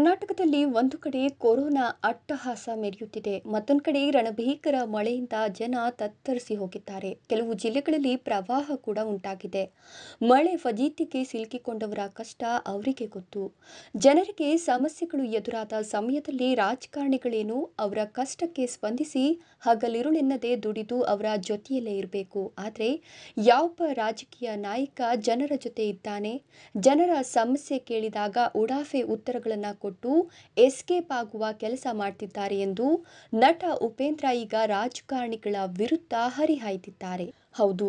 ಕರ್ನಾಟಕದಲ್ಲಿ ಒಂದು ಕಡೆ ಕೊರೋನಾ ಅಟ್ಟಹಾಸ ಮೆರೆಯುತ್ತಿದೆ ಮತ್ತೊಂದು ಕಡೆ ರಣಭೀಕರ ಮಳೆಯಿಂದ ಜನ ತತ್ತರಿಸಿ ಹೋಗಿದ್ದಾರೆ ಕೆಲವು ಜಿಲ್ಲೆಗಳಲ್ಲಿ ಪ್ರವಾಹ ಕೂಡ ಉಂಟಾಗಿದೆ ಮಳೆ ಫಜೀತಿಗೆ ಸಿಲುಕಿಕೊಂಡವರ ಕಷ್ಟ ಅವರಿಗೆ ಗೊತ್ತು ಜನರಿಗೆ ಸಮಸ್ಯೆಗಳು ಎದುರಾದ ಸಮಯದಲ್ಲಿ ರಾಜಕಾರಣಿಗಳೇನು ಅವರ ಕಷ್ಟಕ್ಕೆ ಸ್ಪಂದಿಸಿ ಹಗಲಿರುಳೆನ್ನದೇ ದುಡಿದು ಅವರ ಜೊತೆಯಲ್ಲೇ ಇರಬೇಕು ಆದರೆ ಯಾವೊಬ್ಬ ರಾಜಕೀಯ ನಾಯಕ ಜನರ ಜೊತೆ ಇದ್ದಾನೆ ಜನರ ಸಮಸ್ಯೆ ಕೇಳಿದಾಗ ಉಡಾಫೆ ಉತ್ತರಗಳನ್ನು ಕೊಟ್ಟು ಎಸ್ಕೇಪ್ ಆಗುವ ಕೆಲಸ ಮಾಡ್ತಿದ್ದಾರೆ ಎಂದು ನಟ ಉಪೇಂದ್ರ ಈಗ ರಾಜಕಾರಣಿಗಳ ವಿರುದ್ಧ ಹರಿಹಾಯ್ದಿದ್ದಾರೆ ಹೌದು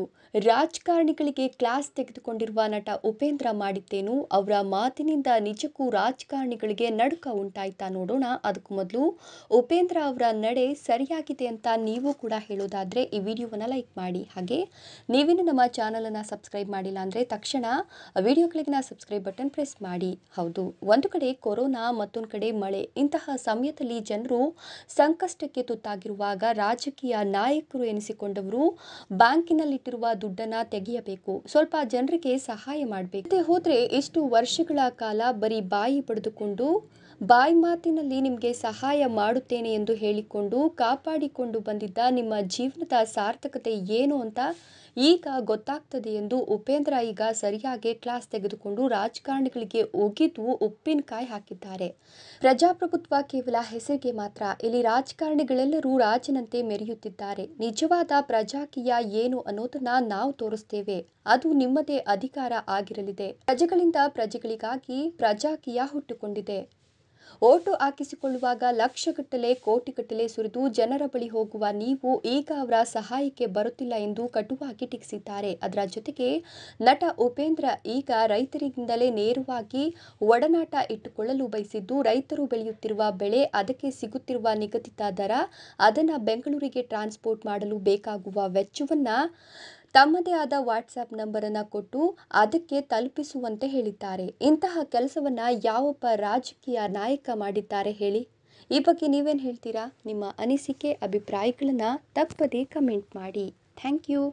ರಾಜಕಾರಣಿಗಳಿಗೆ ಕ್ಲಾಸ್ ತೆಗೆದುಕೊಂಡಿರುವ ನಟ ಉಪೇಂದ್ರ ಮಾಡಿದ್ದೇನು ಅವರ ಮಾತಿನಿಂದ ನಿಜಕ್ಕೂ ರಾಜಕಾರಣಿಗಳಿಗೆ ನಡುಕ ಉಂಟಾಯ್ತಾ ನೋಡೋಣ ಅದಕ್ಕೂ ಮೊದಲು ಉಪೇಂದ್ರ ಅವರ ನಡೆ ಸರಿಯಾಗಿದೆ ಅಂತ ನೀವು ಕೂಡ ಹೇಳೋದಾದರೆ ಈ ವಿಡಿಯೋವನ್ನು ಲೈಕ್ ಮಾಡಿ ಹಾಗೆ ನೀವೇನು ನಮ್ಮ ಚಾನಲನ್ನು ಸಬ್ಸ್ಕ್ರೈಬ್ ಮಾಡಿಲ್ಲ ಅಂದರೆ ತಕ್ಷಣ ವಿಡಿಯೋಗಳಿಗಿನ ಸಬ್ಸ್ಕ್ರೈಬ್ ಬಟನ್ ಪ್ರೆಸ್ ಮಾಡಿ ಹೌದು ಒಂದು ಕಡೆ ಕೊರೋನಾ ಮತ್ತೊಂದು ಕಡೆ ಮಳೆ ಇಂತಹ ಸಮಯದಲ್ಲಿ ಜನರು ಸಂಕಷ್ಟಕ್ಕೆ ತುತ್ತಾಗಿರುವಾಗ ರಾಜಕೀಯ ನಾಯಕರು ಎನಿಸಿಕೊಂಡವರು ಬ್ಯಾಂಕ್ ಬ್ಯಾಂಕಿನಲ್ಲಿಟ್ಟಿರುವ ದುಡ್ಡನ್ನ ತೆಗೆಯಬೇಕು ಸ್ವಲ್ಪ ಜನರಿಗೆ ಸಹಾಯ ಮಾಡಬೇಕು ಹೋದ್ರೆ ಎಷ್ಟು ವರ್ಷಗಳ ಕಾಲ ಬರೀ ಬಾಯಿ ಪಡೆದುಕೊಂಡು ಬಾಯ್ ಮಾತಿನಲ್ಲಿ ನಿಮಗೆ ಸಹಾಯ ಮಾಡುತ್ತೇನೆ ಎಂದು ಹೇಳಿಕೊಂಡು ಕಾಪಾಡಿಕೊಂಡು ಬಂದಿದ್ದ ನಿಮ್ಮ ಜೀವನದ ಸಾರ್ಥಕತೆ ಏನು ಅಂತ ಈಗ ಗೊತ್ತಾಗ್ತದೆ ಎಂದು ಉಪೇಂದ್ರ ಈಗ ಸರಿಯಾಗಿ ಕ್ಲಾಸ್ ತೆಗೆದುಕೊಂಡು ರಾಜಕಾರಣಿಗಳಿಗೆ ಒಗಿದು ಉಪ್ಪಿನಕಾಯಿ ಹಾಕಿದ್ದಾರೆ ಪ್ರಜಾಪ್ರಭುತ್ವ ಕೇವಲ ಹೆಸರಿಗೆ ಮಾತ್ರ ಇಲ್ಲಿ ರಾಜಕಾರಣಿಗಳೆಲ್ಲರೂ ರಾಜನಂತೆ ಮೆರೆಯುತ್ತಿದ್ದಾರೆ ನಿಜವಾದ ಪ್ರಜಾಕೀಯ ಏನು ಅನ್ನೋದನ್ನ ನಾವು ತೋರಿಸ್ತೇವೆ ಅದು ನಿಮ್ಮದೇ ಅಧಿಕಾರ ಆಗಿರಲಿದೆ ಪ್ರಜೆಗಳಿಂದ ಪ್ರಜೆಗಳಿಗಾಗಿ ಪ್ರಜಾಕೀಯ ಹುಟ್ಟುಕೊಂಡಿದೆ ಓಟು ಹಾಕಿಸಿಕೊಳ್ಳುವಾಗ ಲಕ್ಷಗಟ್ಟಲೆ ಕೋಟಿಗಟ್ಟಲೆ ಸುರಿದು ಜನರ ಬಳಿ ಹೋಗುವ ನೀವು ಈಗ ಅವರ ಸಹಾಯಕ್ಕೆ ಬರುತ್ತಿಲ್ಲ ಎಂದು ಕಟುವಾಗಿ ಟೀಕಿಸಿದ್ದಾರೆ ಅದರ ಜೊತೆಗೆ ನಟ ಉಪೇಂದ್ರ ಈಗ ರೈತರಿಂದಲೇ ನೇರವಾಗಿ ಒಡನಾಟ ಇಟ್ಟುಕೊಳ್ಳಲು ಬಯಸಿದ್ದು ರೈತರು ಬೆಳೆಯುತ್ತಿರುವ ಬೆಳೆ ಅದಕ್ಕೆ ಸಿಗುತ್ತಿರುವ ನಿಗದಿತ ದರ ಅದನ್ನು ಬೆಂಗಳೂರಿಗೆ ಟ್ರಾನ್ಸ್ಪೋರ್ಟ್ ಮಾಡಲು ಬೇಕಾಗುವ ವೆಚ್ಚವನ್ನು ತಮ್ಮದೇ ಆದ ವಾಟ್ಸಾಪ್ ನಂಬರನ್ನು ಕೊಟ್ಟು ಅದಕ್ಕೆ ತಲುಪಿಸುವಂತೆ ಹೇಳಿದ್ದಾರೆ ಇಂತಹ ಕೆಲಸವನ್ನು ಯಾವೊಬ್ಬ ರಾಜಕೀಯ ನಾಯಕ ಮಾಡಿದ್ದಾರೆ ಹೇಳಿ ಈ ಬಗ್ಗೆ ನೀವೇನು ಹೇಳ್ತೀರಾ ನಿಮ್ಮ ಅನಿಸಿಕೆ ಅಭಿಪ್ರಾಯಗಳನ್ನು ತಪ್ಪದೇ ಕಮೆಂಟ್ ಮಾಡಿ ಥ್ಯಾಂಕ್ ಯು